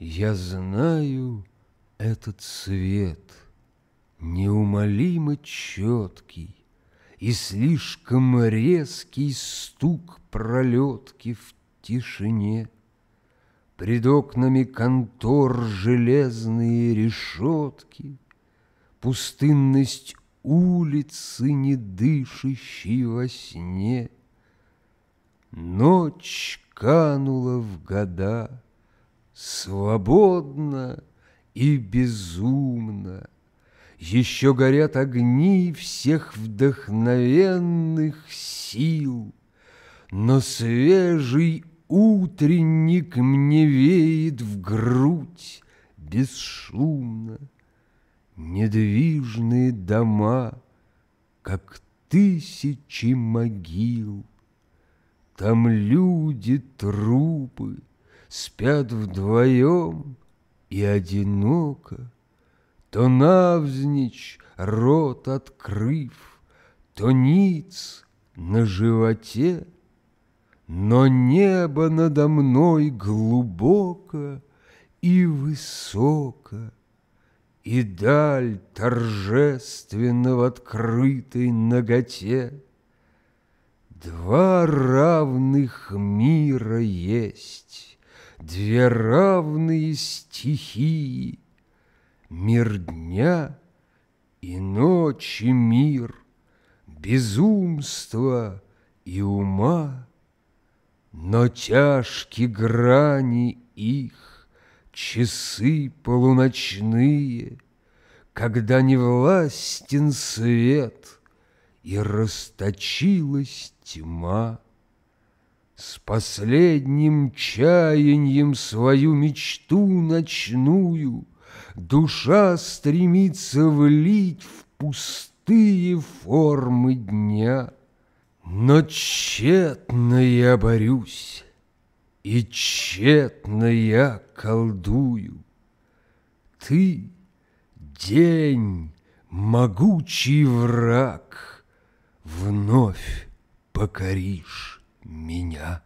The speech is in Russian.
Я знаю этот свет, неумолимо четкий, И слишком резкий стук пролетки в тишине. Пред окнами контор железные решетки, Пустынность улицы, не дышащей во сне. Ночь канула в года, Свободно и безумно Еще горят огни всех вдохновенных сил, Но свежий утренник мне веет в грудь бесшумно. Недвижные дома, как тысячи могил, Там люди трупы, спят вдвоем и одиноко, То навзничь рот открыв, то ниц на животе, Но небо надо мной глубоко и высоко, И даль торжественно в открытой ноготе. Два равных мира есть, две равные стихии, Мир дня и ночи мир, Безумство и ума, Но тяжки грани их, Часы полуночные, Когда не властен свет — и расточилась тьма. С последним чаянием свою мечту ночную Душа стремится влить в пустые формы дня. Но тщетно я борюсь, и тщетно я колдую. Ты — день, могучий враг, вновь покоришь меня.